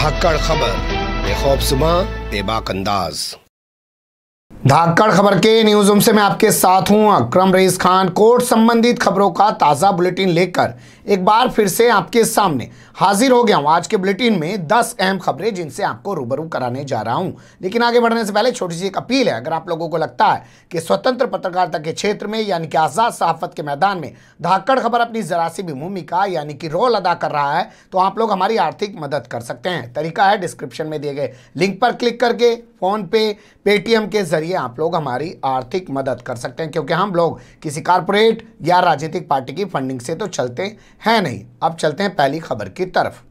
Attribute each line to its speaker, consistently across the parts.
Speaker 1: धाकड़ खबर सुबह बेबाक अंदाज धाकड़ खबर के न्यूज रूम से मैं आपके साथ हूं अक्रम रईस खान कोर्ट संबंधित खबरों का ताज़ा बुलेटिन लेकर एक बार फिर से आपके सामने हाजिर हो गया हूं आज के बुलेटिन में 10 अहम खबरें जिनसे आपको रूबरू कराने जा रहा हूं लेकिन आगे बढ़ने से पहले छोटी सी एक अपील है अगर आप लोगों को लगता है कि स्वतंत्र पत्रकारिता के क्षेत्र में यानी कि आज़ाद सहाफत के मैदान में धाकड़ खबर अपनी जरा सी भी भूमिका यानी कि रोल अदा कर रहा है तो आप लोग हमारी आर्थिक मदद कर सकते हैं तरीका है डिस्क्रिप्शन में दिए गए लिंक पर क्लिक करके फ़ोनपे पेटीएम के जरिए आप लोग हमारी आर्थिक मदद कर सकते हैं क्योंकि हम लोग किसी कारपोरेट या राजनीतिक पार्टी की फंडिंग से तो चलते है नहीं अब चलते हैं पहली खबर की तरफ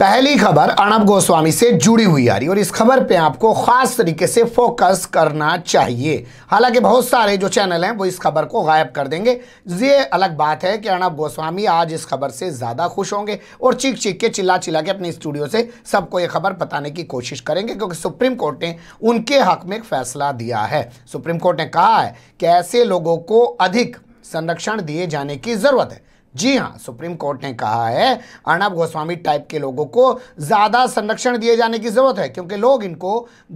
Speaker 1: पहली खबर अर्णब गोस्वामी से जुड़ी हुई आ रही और इस खबर पे आपको खास तरीके से फोकस करना चाहिए हालांकि बहुत सारे जो चैनल हैं वो इस खबर को गायब कर देंगे ये अलग बात है कि अर्णब गोस्वामी आज इस खबर से ज़्यादा खुश होंगे और चीख चीख के चिल्ला चिल्ला के अपने स्टूडियो से सबको ये खबर बताने की कोशिश करेंगे क्योंकि सुप्रीम कोर्ट ने उनके हक में एक फैसला दिया है सुप्रीम कोर्ट ने कहा है कि ऐसे लोगों को अधिक संरक्षण दिए जाने की ज़रूरत है जी हाँ सुप्रीम कोर्ट ने कहा है अर्णब गोस्वामी टाइप के लोगों को ज़्यादा संरक्षण दिए जाने की ज़रूरत है क्योंकि लोग इनको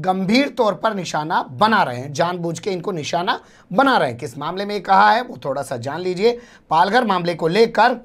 Speaker 1: गंभीर तौर पर निशाना बना रहे हैं जानबूझ के इनको निशाना बना रहे हैं किस मामले में कहा है वो थोड़ा सा जान लीजिए पालघर मामले को लेकर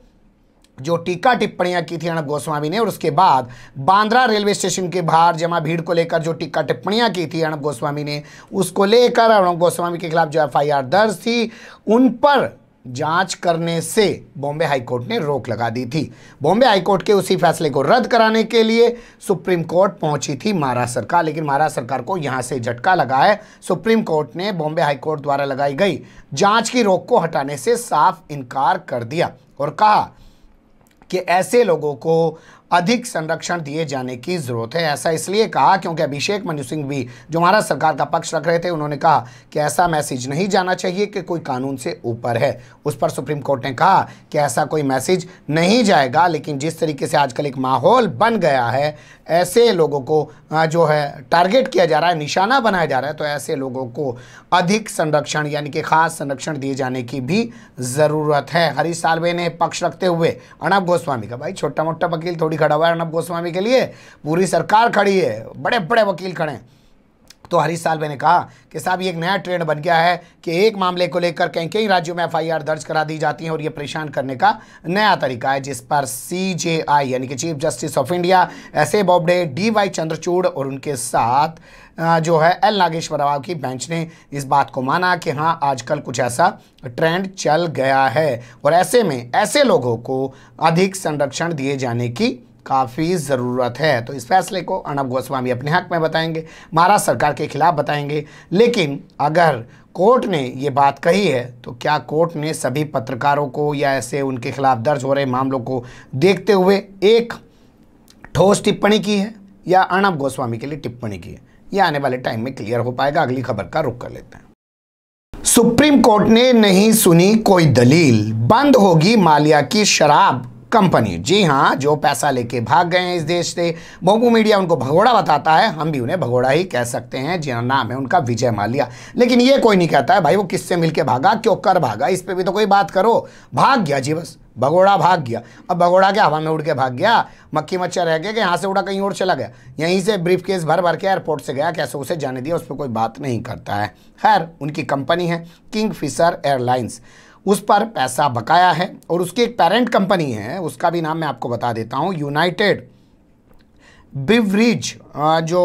Speaker 1: जो टीका टिप्पणियां की थी अर्णब गोस्वामी ने और उसके बाद बांद्रा रेलवे स्टेशन के बाहर जमा भीड़ को लेकर जो टीका टिप्पणियां की थी अर्णब गोस्वामी ने उसको लेकर अर्णब गोस्वामी के खिलाफ जो एफआईआर दर्ज थी उन पर जांच करने से बॉम्बे हाईकोर्ट ने रोक लगा दी थी बॉम्बे हाईकोर्ट के उसी फैसले को रद्द कराने के लिए सुप्रीम कोर्ट पहुंची थी महाराष्ट्र सरकार लेकिन महाराष्ट्र सरकार को यहां से झटका लगा है सुप्रीम कोर्ट ने बॉम्बे हाईकोर्ट द्वारा लगाई गई जांच की रोक को हटाने से साफ इनकार कर दिया और कहा कि ऐसे लोगों को अधिक संरक्षण दिए जाने की ज़रूरत है ऐसा इसलिए कहा क्योंकि अभिषेक मनु सिंह भी जो हमारा सरकार का पक्ष रख रहे थे उन्होंने कहा कि ऐसा मैसेज नहीं जाना चाहिए कि कोई कानून से ऊपर है उस पर सुप्रीम कोर्ट ने कहा कि ऐसा कोई मैसेज नहीं जाएगा लेकिन जिस तरीके से आजकल एक माहौल बन गया है ऐसे लोगों को जो है टारगेट किया जा रहा है निशाना बनाया जा रहा है तो ऐसे लोगों को अधिक संरक्षण यानी कि खास संरक्षण दिए जाने की भी ज़रूरत है हरीश सालवे ने पक्ष रखते हुए अर्णब गोस्वामी का भाई छोटा मोटा वकील थोड़ी भी खड़ा हुआ है अर्णब गोस्वामी के लिए पूरी सरकार खड़ी है बड़े बड़े वकील खड़े हैं तो हरीश साल्वे ने कहा कि साहब ये एक नया ट्रेंड बन गया है कि एक मामले को लेकर कहीं कई राज्यों में एफआईआर दर्ज करा दी जाती है और ये परेशान करने का नया तरीका है जिस पर सीजेआई यानी कि chief justice of India S A Bobde D Y Chandrachud और उनके साथ जो है एल नागेश्वर राव की बेंच ने इस बात को माना कि हाँ आजकल कुछ ऐसा ट्रेंड चल गया है और ऐसे में ऐसे लोगों को अधिक संरक्षण दिए जाने की काफ़ी ज़रूरत है तो इस फैसले को अर्णब गोस्वामी अपने हक में बताएंगे महाराष्ट्र सरकार के खिलाफ बताएंगे लेकिन अगर कोर्ट ने ये बात कही है तो क्या कोर्ट ने सभी पत्रकारों को या ऐसे उनके खिलाफ दर्ज हो रहे मामलों को देखते हुए एक ठोस टिप्पणी की है या अर्णब गोस्वामी के लिए टिप्पणी की है ये आने वाले टाइम में क्लियर हो पाएगा अगली खबर का रुख कर लेते हैं सुप्रीम कोर्ट ने नहीं सुनी कोई दलील बंद होगी मालिया की शराब कंपनी जी हाँ जो पैसा लेके भाग गए हैं इस देश से मोमू मीडिया उनको भगोड़ा बताता है हम भी उन्हें भगोड़ा ही कह सकते हैं जी नाम है उनका विजय मालिया लेकिन ये कोई नहीं कहता है भाई वो किससे मिलके भागा क्यों कर भागा इस पर भी तो कोई बात करो भाग गया जी बस भगोड़ा भाग गया अब भगोड़ा क्या हवा में उड़ के भाग गया मक्खी मच्छर रह गया कि यहाँ से उड़ा कहीं और चला गया यहीं से ब्रीफ केस भर भर के एयरपोर्ट से गया कैसे उसे जाने दिया उस पर कोई बात नहीं करता है खैर उनकी कंपनी है किंग फिशर एयरलाइंस उस पर पैसा बकाया है और उसकी एक पेरेंट कंपनी है उसका भी नाम मैं आपको बता देता हूँ यूनाइटेड बिवरीज जो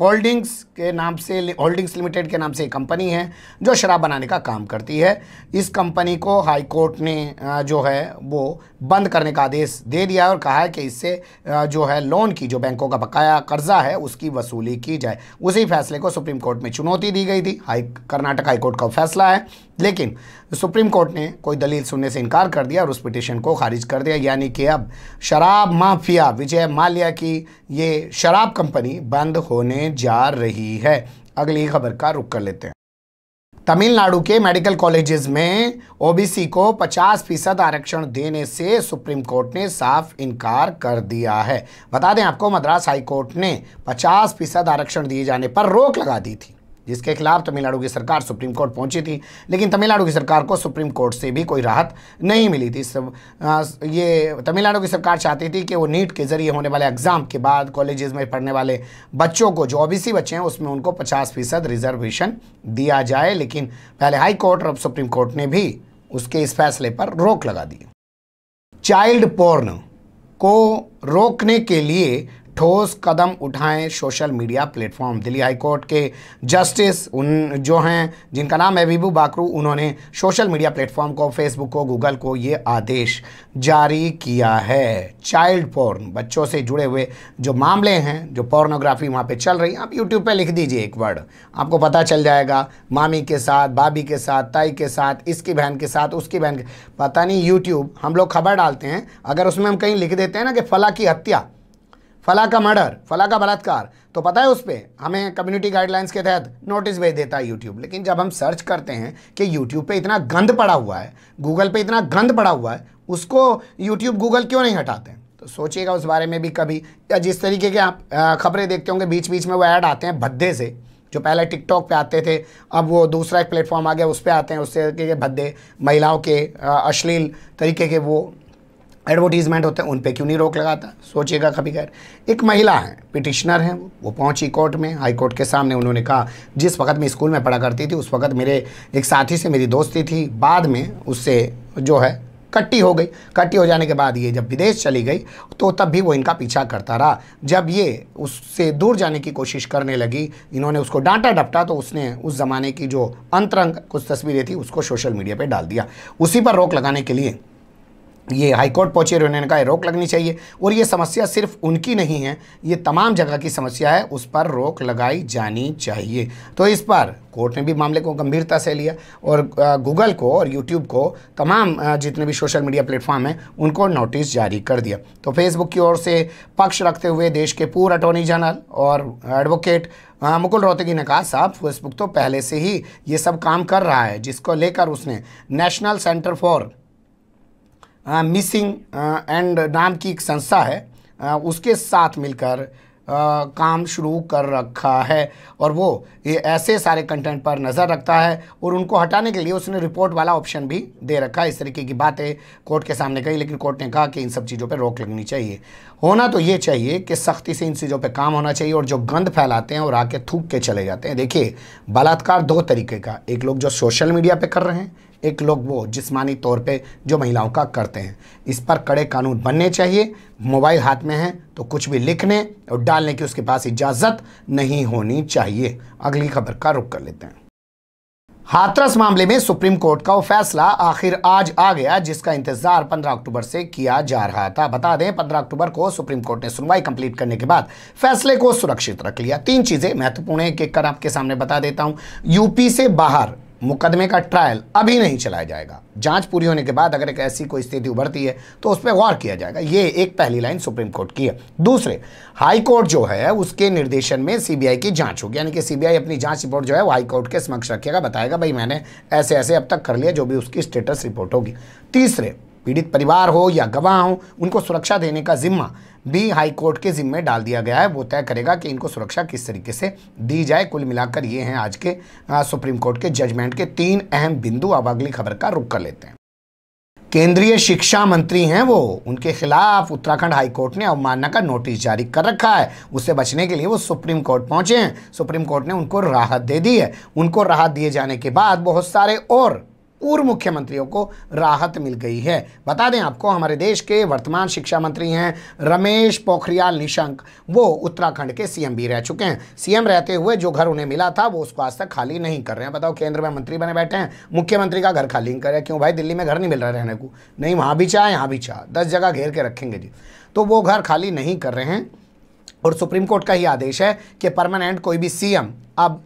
Speaker 1: होल्डिंग्स के नाम से होल्डिंग्स लिमिटेड के नाम से एक कंपनी है जो शराब बनाने का काम करती है इस कंपनी को हाई कोर्ट ने जो है वो बंद करने का आदेश दे दिया है और कहा है कि इससे जो है लोन की जो बैंकों का बकाया कर्जा है उसकी वसूली की जाए उसी फैसले को सुप्रीम कोर्ट में चुनौती दी गई थी हाई कर्नाटक हाईकोर्ट का फैसला है लेकिन सुप्रीम कोर्ट ने कोई दलील सुनने से इनकार कर दिया और उस पिटिशन को खारिज कर दिया यानी कि अब शराब माफिया विजय माल्या की ये शराब कंपनी बंद होने जा रही है अगली खबर का रुख कर लेते हैं तमिलनाडु के मेडिकल कॉलेजेस में ओबीसी को 50 फीसद आरक्षण देने से सुप्रीम कोर्ट ने साफ इनकार कर दिया है बता दें आपको मद्रास हाई कोर्ट ने 50 फीसद आरक्षण दिए जाने पर रोक लगा दी थी जिसके खिलाफ तमिलनाडु की सरकार सुप्रीम कोर्ट पहुंची थी लेकिन तमिलनाडु की सरकार को सुप्रीम कोर्ट से भी कोई राहत नहीं मिली थी सब ये तमिलनाडु की सरकार चाहती थी कि वो नीट के ज़रिए होने वाले एग्ज़ाम के बाद कॉलेजेस में पढ़ने वाले बच्चों को जो ओबीसी बच्चे हैं उसमें उनको पचास फीसद रिजर्वेशन दिया जाए लेकिन पहले हाई कोर्ट और सुप्रीम कोर्ट ने भी उसके इस फैसले पर रोक लगा दी चाइल्ड पोर्न को रोकने के लिए ठोस कदम उठाएं social media platform Delhi high court के जस्टिस उन जो हैं जिनका नाम है विभू बाकरू उन्होंने सोशल मीडिया प्लेटफॉर्म को फेसबुक को गूगल को ये आदेश जारी किया है चाइल्ड पोर्न बच्चों से जुड़े हुए जो मामले हैं जो पोर्नोग्राफी वहाँ पे चल रही है आप यूट्यूब पर लिख दीजिए एक वर्ड आपको पता चल जाएगा मामी के साथ भाभी के साथ ताई के साथ इसकी बहन के साथ उसकी बहन के पता नहीं यूट्यूब हम लोग खबर डालते हैं अगर उसमें हम कहीं लिख देते हैं ना कि फला की हत्या फला का मर्डर फला का बलात्कार तो पता है उस पर हमें कम्युनिटी गाइडलाइंस के तहत नोटिस भेज देता है यूट्यूब लेकिन जब हम सर्च करते हैं कि यूट्यूब पे इतना गंद पड़ा हुआ है गूगल पे इतना गंद पड़ा हुआ है उसको यूट्यूब गूगल क्यों नहीं हटाते हैं तो सोचिएगा उस बारे में भी कभी या जिस तरीके के आप खबरें देखते होंगे बीच बीच में वो ऐड आते हैं भद्दे से जो पहले टिकटॉक पे आते थे अब वो दूसरा एक प्लेटफॉर्म आ गया उस पर आते हैं उस तरीके के भद्दे महिलाओं के अश्लील तरीके के वो एडवर्टीजमेंट होते हैं उन पर क्यों नहीं रोक लगाता सोचिएगा कभी खैर एक महिला है पिटिशनर हैं वो वो पहुंची कोर्ट में हाई कोर्ट के सामने उन्होंने कहा जिस वक्त मैं स्कूल में पढ़ा करती थी उस वक्त मेरे एक साथी से मेरी दोस्ती थी बाद में उससे जो है कट्टी हो गई कट्टी हो जाने के बाद ये जब विदेश चली गई तो तब भी वो इनका पीछा करता रहा जब ये उससे दूर जाने की कोशिश करने लगी इन्होंने उसको डांटा डपटा तो उसने उस ज़माने की जो अंतरंग कुछ तस्वीरें थी उसको सोशल मीडिया पर डाल दिया उसी पर रोक लगाने के लिए ये हाईकोर्ट पहुंचे और उन्होंने कहा रोक लगनी चाहिए और ये समस्या सिर्फ उनकी नहीं है ये तमाम जगह की समस्या है उस पर रोक लगाई जानी चाहिए तो इस पर कोर्ट ने भी मामले को गंभीरता से लिया और गूगल को और यूट्यूब को तमाम जितने भी सोशल मीडिया प्लेटफॉर्म हैं उनको नोटिस जारी कर दिया तो फेसबुक की ओर से पक्ष रखते हुए देश के पूर्व अटॉर्नी जनरल और एडवोकेट मुकुल रोहतगी ने कहा साहब फेसबुक तो पहले से ही ये सब काम कर रहा है जिसको लेकर उसने national centre for missing and नाम की एक संस्था है उसके साथ मिलकर आ, काम शुरू कर रखा है और वो ये ऐसे सारे कंटेंट पर नज़र रखता है और उनको हटाने के लिए उसने रिपोर्ट वाला ऑप्शन भी दे रखा है इस तरीके की बातें कोर्ट के सामने कही लेकिन कोर्ट ने कहा कि इन सब चीज़ों पर रोक लगनी चाहिए होना तो ये चाहिए कि सख्ती से इन चीज़ों पर काम होना चाहिए और जो गंद फैलाते हैं और आके थूक के चले जाते हैं देखिए बलात्कार दो तरीके का एक लोग जो सोशल मीडिया पर कर रहे हैं एक लोग वो जिसमानी तौर पे जो महिलाओं का करते हैं इस पर कड़े कानून बनने चाहिए मोबाइल हाथ में है तो कुछ भी लिखने और डालने की उसके पास इजाज़त नहीं होनी चाहिए अगली खबर का रुख कर लेते हैं हाथरस मामले में सुप्रीम कोर्ट का वो फैसला आखिर आज आ गया जिसका इंतजार 15 अक्टूबर से किया जा रहा था बता दें 15 अक्टूबर को सुप्रीम कोर्ट ने सुनवाई कंप्लीट करने के बाद फैसले को सुरक्षित रख लिया तीन चीज़ें महत्वपूर्ण है एक कर आपके सामने बता देता हूं यूपी से बाहर मुकदमे का ट्रायल अभी नहीं चलाया जाएगा जांच पूरी होने के बाद अगर एक ऐसी कोई स्थिति उभरती है तो उस पर गौर किया जाएगा ये एक पहली लाइन सुप्रीम कोर्ट की है दूसरे हाई कोर्ट जो है उसके निर्देशन में सीबीआई की जांच होगी यानी कि सीबीआई अपनी जांच रिपोर्ट जो है वो हाई कोर्ट के समक्ष रखेगा बताएगा भाई मैंने ऐसे ऐसे अब तक कर लिया जो भी उसकी स्टेटस रिपोर्ट होगी तीसरे पीड़ित परिवार हो या गवाह हो उनको सुरक्षा देने का जिम्मा भी हाईकोर्ट के जिम्मे डाल दिया गया है वो तय करेगा कि इनको सुरक्षा किस तरीके से दी जाए कुल मिलाकर ये हैं आज के आ, सुप्रीम कोर्ट के जजमेंट के तीन अहम बिंदु अब अगली खबर का रुख कर लेते हैं केंद्रीय शिक्षा मंत्री हैं वो उनके खिलाफ उत्तराखंड हाईकोर्ट ने अवमानना का नोटिस जारी कर रखा है उससे बचने के लिए वो सुप्रीम कोर्ट पहुंचे हैं सुप्रीम कोर्ट ने उनको राहत दे दी है उनको राहत दिए जाने के बाद बहुत सारे और पूर्व मुख्यमंत्रियों को राहत मिल गई है बता दें आपको हमारे देश के वर्तमान शिक्षा मंत्री हैं रमेश पोखरियाल निशंक वो उत्तराखंड के सीएम भी रह चुके हैं सीएम रहते हुए जो घर उन्हें मिला था वो उसको आज तक खाली नहीं कर रहे हैं बताओ केंद्र में मंत्री बने बैठे हैं मुख्यमंत्री का घर खाली नहीं कर रहे क्यों भाई दिल्ली में घर नहीं मिल रहा रहने को नहीं वहाँ भी चाहे यहाँ भी चाह दस जगह घेर के रखेंगे जी तो वो घर खाली नहीं कर रहे हैं और सुप्रीम कोर्ट का ही आदेश है कि परमानेंट कोई भी सीएम अब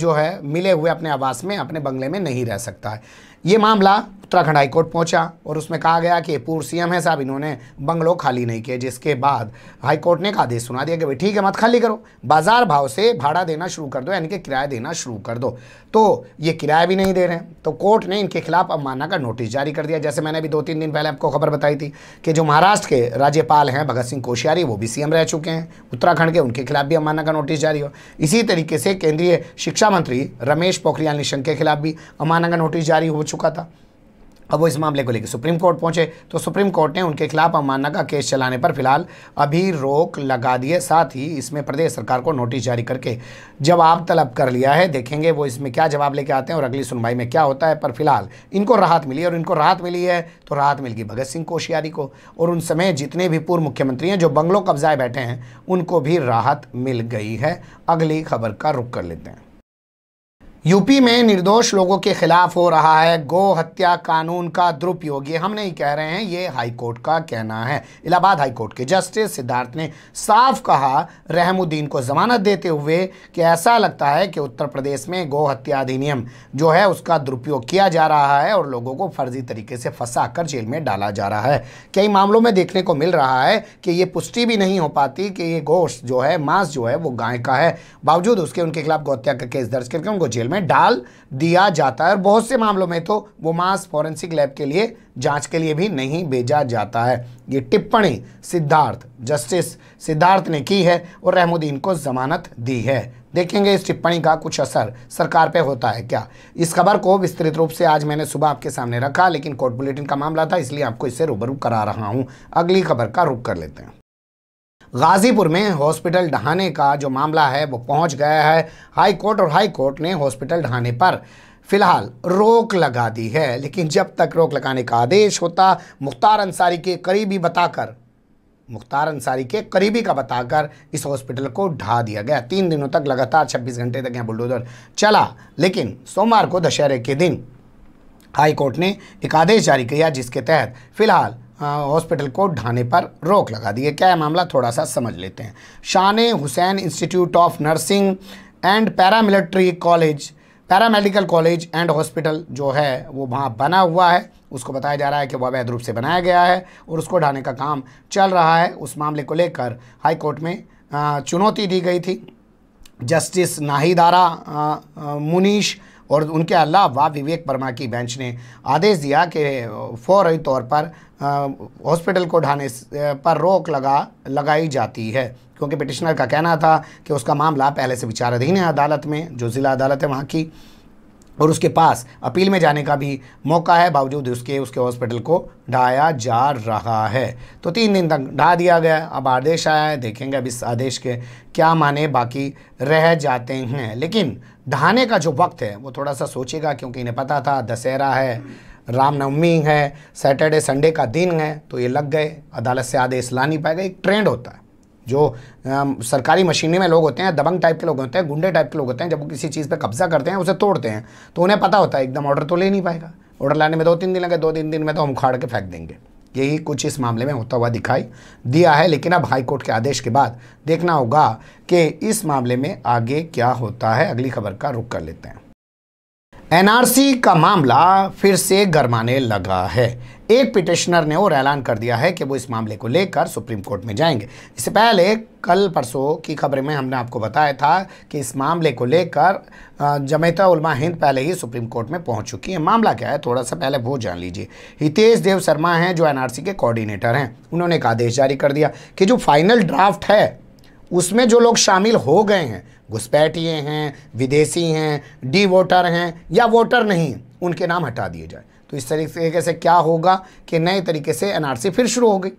Speaker 1: जो है मिले हुए अपने आवास में अपने बंगले में नहीं रह सकता है ये मामला उत्तराखंड हाईकोर्ट पहुंचा और उसमें कहा गया कि पूर्व सीएम है साहब इन्होंने बंगलो खाली नहीं किए जिसके बाद हाईकोर्ट ने एक आदेश सुना दिया कि भाई ठीक है मत खाली करो बाजार भाव से भाड़ा देना शुरू कर दो यानी कि किराया देना शुरू कर दो तो ये किराया भी नहीं दे रहे हैं तो कोर्ट ने इनके खिलाफ अवमानना का नोटिस जारी कर दिया जैसे मैंने अभी दो तीन दिन पहले आपको खबर बताई थी कि जो महाराष्ट्र के राज्यपाल हैं भगत सिंह कोश्यारी वो भी सीएम रह चुके हैं उत्तराखंड के उनके खिलाफ भी अवमानना का नोटिस जारी हो इसी तरीके से केंद्रीय शिक्षा मंत्री रमेश पोखरियाल निशंक के खिलाफ भी अवमानना का नोटिस जारी हो चुका चुका था अब वो इस मामले को लेकर सुप्रीम कोर्ट पहुंचे तो सुप्रीम कोर्ट ने उनके खिलाफ अवमानना का केस चलाने पर फिलहाल अभी रोक लगा दी है साथ ही इसमें प्रदेश सरकार को नोटिस जारी करके जवाब तलब कर लिया है देखेंगे वो इसमें क्या जवाब लेके आते हैं और अगली सुनवाई में क्या होता है पर फिलहाल इनको राहत मिली और इनको राहत मिली है तो राहत मिल गई भगत सिंह कोशियारी को और उन समय जितने भी पूर्व मुख्यमंत्री हैं जो बंगलों कब्जाए बैठे हैं उनको भी राहत मिल गई है अगली खबर का रुख कर लेते हैं यूपी में निर्दोष लोगों के खिलाफ हो रहा है गो हत्या कानून का दुरुपयोग ये हम नहीं कह रहे हैं ये हाईकोर्ट का कहना है इलाहाबाद हाईकोर्ट के जस्टिस सिद्धार्थ ने साफ कहा रहमुद्दीन को जमानत देते हुए कि ऐसा लगता है कि उत्तर प्रदेश में गो हत्या अधिनियम जो है उसका दुरुपयोग किया जा रहा है और लोगों को फर्जी तरीके से फंसा कर जेल में डाला जा रहा है कई मामलों में देखने को मिल रहा है कि ये पुष्टि भी नहीं हो पाती कि ये गोश्त जो है मांस जो है वो गाय का है बावजूद उसके उनके खिलाफ गौ हत्या का केस दर्ज करके उनको जेल में में डाल दिया जाता है और बहुत से मामलों में तो वो मांस फॉरेंसिक लैब के लिए जांच के लिए भी नहीं भेजा जाता है ये टिप्पणी सिद्धार्थ जस्टिस सिद्धार्थ ने की है और रहमुद्दीन को जमानत दी है देखेंगे इस टिप्पणी का कुछ असर सरकार पे होता है क्या इस खबर को विस्तृत रूप से आज मैंने सुबह आपके सामने रखा लेकिन कोर्ट बुलेटिन का मामला था इसलिए आपको इससे रूबरू करा रहा हूँ अगली खबर का रुख कर लेते हैं गाजीपुर में हॉस्पिटल ढहाने का जो मामला है वो पहुंच गया है हाई कोर्ट और हाई कोर्ट ने हॉस्पिटल ढहाने पर फिलहाल रोक लगा दी है लेकिन जब तक रोक लगाने का आदेश होता मुख्तार अंसारी के करीबी बताकर मुख्तार अंसारी के करीबी का बताकर इस हॉस्पिटल को ढा दिया गया तीन दिनों तक लगातार 26 घंटे तक यहाँ बुलडोजर चला लेकिन सोमवार को दशहरे के दिन हाई कोर्ट ने एक आदेश जारी किया जिसके तहत फिलहाल हाँ, हॉस्पिटल को ढाने पर रोक लगा दी है क्या है मामला थोड़ा सा समझ लेते हैं Shan Hussain institute of nursing and paramilitary college paramedical college and hospital जो है वो वहाँ बना हुआ है उसको बताया जा रहा है कि वह अवैध रूप से बनाया गया है और उसको ढाने का काम चल रहा है उस मामले को लेकर हाई कोर्ट में चुनौती दी गई थी जस्टिस नाहिदारा मुनीश और उनके अलावा विवेक वर्मा की बेंच ने आदेश दिया कि फौरी तौर पर हॉस्पिटल को ढाने पर रोक लगा लगाई जाती है क्योंकि पिटिशनर का कहना था कि उसका मामला पहले से विचाराधीन है अदालत में जो ज़िला अदालत है वहाँ की और उसके पास अपील में जाने का भी मौका है बावजूद उसके उसके हॉस्पिटल को ढाया जा रहा है तो तीन दिन तक ढा दिया गया अब आदेश आया है देखेंगे अब इस आदेश के क्या माने बाकी रह जाते हैं लेकिन ढहाने का जो वक्त है वो थोड़ा सा सोचेगा क्योंकि इन्हें पता था दशहरा है रामनवमी है सैटरडे संडे का दिन है तो ये लग गए अदालत से आदेश ला नहीं पाएगा एक ट्रेंड होता है जो आ, सरकारी मशीनी में लोग होते हैं दबंग टाइप के लोग होते हैं गुंडे टाइप के लोग होते हैं जब वो किसी चीज़ पर कब्जा करते हैं उसे तोड़ते हैं तो उन्हें पता होता है एकदम ऑर्डर तो ले नहीं पाएगा ऑर्डर लाने में दो तीन दिन लगे दो तीन दिन में तो हम उखाड़ के फेंक देंगे यही कुछ इस मामले में होता हुआ दिखाई दिया है लेकिन अब हाईकोर्ट के आदेश के बाद देखना होगा कि इस मामले में आगे क्या होता है अगली खबर का रुख कर लेते हैं एनआरसी का मामला फिर से गरमाने लगा है एक पिटिशनर ने और ऐलान कर दिया है कि वो इस मामले को लेकर सुप्रीम कोर्ट में जाएंगे इससे पहले कल परसों की खबरें में हमने आपको बताया था कि इस मामले को लेकर जमैता उलमा हिंद पहले ही सुप्रीम कोर्ट में पहुंच चुकी है मामला क्या है थोड़ा सा पहले वो जान लीजिए हितेश देव शर्मा हैं जो एनआरसी के कोऑर्डिनेटर हैं उन्होंने एक आदेश जारी कर दिया कि जो फाइनल ड्राफ्ट है उसमें जो लोग शामिल हो गए हैं घुसपैठिए हैं विदेशी हैं डी वोटर हैं या वोटर नहीं उनके नाम हटा दिए जाए तो इस तरीके से क्या होगा कि नए तरीके से एनआरसी फिर शुरू हो गई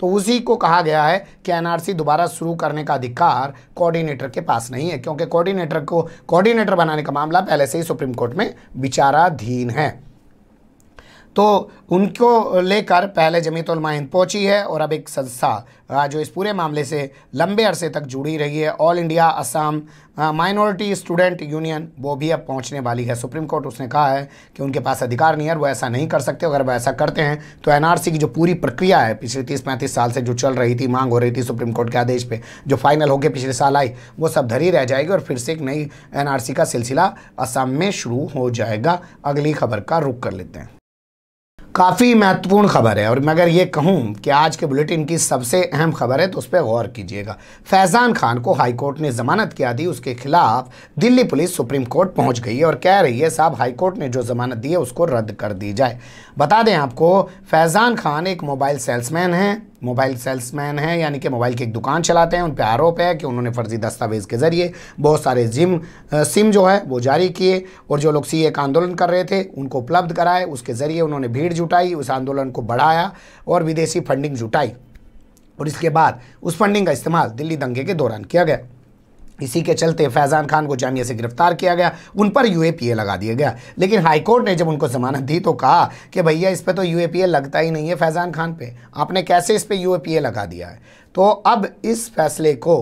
Speaker 1: तो उसी को कहा गया है कि एनआरसी दोबारा शुरू करने का अधिकार कोऑर्डिनेटर के पास नहीं है क्योंकि कोऑर्डिनेटर को कोऑर्डिनेटर बनाने का मामला पहले से ही सुप्रीम कोर्ट में विचाराधीन है तो उनको लेकर पहले जमीतुलमा हिंद पहुंची है और अब एक संस्था जो इस पूरे मामले से लंबे अरसे तक जुड़ी रही है all India Assam minority student union वो भी अब पहुंचने वाली है सुप्रीम कोर्ट उसने कहा है कि उनके पास अधिकार नहीं है वो ऐसा नहीं कर सकते अगर वो ऐसा करते हैं तो एनआरसी की जो पूरी प्रक्रिया है पिछले तीस पैंतीस साल से जो चल रही थी मांग हो रही थी सुप्रीम कोर्ट के आदेश पर जो फाइनल होकर पिछले साल आई वो सब धरी रह जाएगी और फिर से एक नई एन का सिलसिला असम में शुरू हो जाएगा अगली खबर का रुख कर लेते हैं काफ़ी महत्वपूर्ण खबर है और मैं अगर ये कहूँ कि आज के बुलेटिन की सबसे अहम खबर है तो उस पर गौर कीजिएगा फैज़ान खान को हाईकोर्ट ने ज़मानत किया दी उसके खिलाफ दिल्ली पुलिस सुप्रीम कोर्ट पहुँच गई है और कह रही है साहब हाईकोर्ट ने जो ज़मानत दी है उसको रद्द कर दी जाए बता दें आपको फैज़ान खान एक मोबाइल सेल्समैन हैं मोबाइल सेल्समैन हैं यानी कि मोबाइल की एक दुकान चलाते हैं उन पर आरोप है कि उन्होंने फर्जी दस्तावेज़ के ज़रिए बहुत सारे जिम सिम जो है वो जारी किए और जो लोग सी एक आंदोलन कर रहे थे उनको उपलब्ध कराए उसके ज़रिए उन्होंने भीड़ जुटाई उस आंदोलन को बढ़ाया और विदेशी फंडिंग जुटाई और इसके बाद उस फंडिंग का इस्तेमाल दिल्ली दंगे के दौरान किया गया इसी के चलते फैज़ान खान को जामिया से गिरफ्तार किया गया उन पर यूएपीए लगा दिया गया लेकिन हाईकोर्ट ने जब उनको जमानत दी तो कहा कि भैया इस पर तो यूएपीए लगता ही नहीं है फैज़ान खान पे आपने कैसे इस पर यूएपीए लगा दिया है तो अब इस फैसले को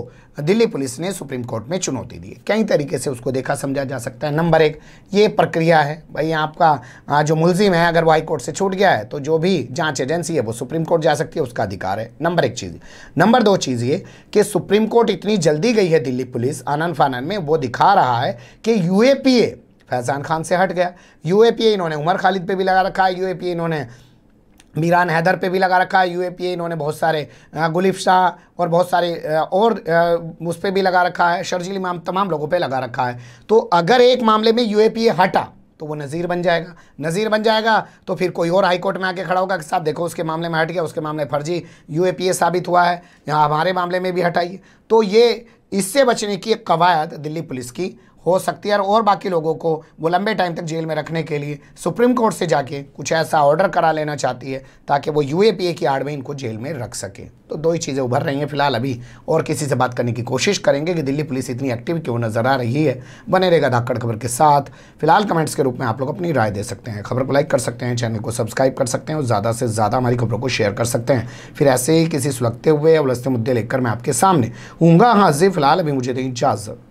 Speaker 1: दिल्ली पुलिस ने सुप्रीम कोर्ट में चुनौती दी कई तरीके से उसको देखा समझा जा सकता है नंबर एक ये प्रक्रिया है भाई आपका जो मुलजिम है अगर वो हाईकोर्ट से छूट गया है तो जो भी जाँच एजेंसी है वो सुप्रीम कोर्ट जा सकती है उसका अधिकार है नंबर एक चीज़ नंबर दो चीज़ ये कि सुप्रीम कोर्ट इतनी जल्दी गई है दिल्ली पुलिस आनंद फानंद में वो दिखा रहा है कि यू फैजान खान से हट गया यू इन्होंने उमर खालिद पर भी लगा रखा है यू इन्होंने मीरान हैदर पे भी लगा रखा है यूएपीए इन्होंने बहुत सारे गुलिफ शाह और बहुत सारे और उस पर भी लगा रखा है शर्जील इमाम तमाम लोगों पे लगा रखा है तो अगर एक मामले में यूएपीए हटा तो वो नज़ीर बन जाएगा नज़ीर बन जाएगा तो फिर कोई और हाईकोर्ट में आके खड़ा होगा कि साहब देखो उसके मामले में हट गया उसके मामले फर्जी यू साबित हुआ है यहाँ हमारे मामले में भी हटाइए तो ये इससे बचने की एक कवायद दिल्ली पुलिस की हो सकती है और बाकी लोगों को वो लंबे टाइम तक जेल में रखने के लिए सुप्रीम कोर्ट से जाके कुछ ऐसा ऑर्डर करा लेना चाहती है ताकि वो यू की आड़ में इनको जेल में रख सके तो दो ही चीज़ें उभर रही हैं फिलहाल अभी और किसी से बात करने की कोशिश करेंगे कि दिल्ली पुलिस इतनी एक्टिव क्यों नज़र आ रही है बने रहेगा धाकड़ खबर के साथ फिलहाल कमेंट्स के रूप में आप लोग अपनी राय दे सकते हैं खबर को लाइक कर सकते हैं चैनल को सब्सक्राइब कर सकते हैं और ज़्यादा से ज़्यादा हमारी खबरों को शेयर कर सकते हैं फिर ऐसे ही किसी सुलगते हुए या उलझते मुद्दे लेकर मैं आपके सामने हूँगा हाँ, जी फिलहाल अभी मुझे दें इजाज़त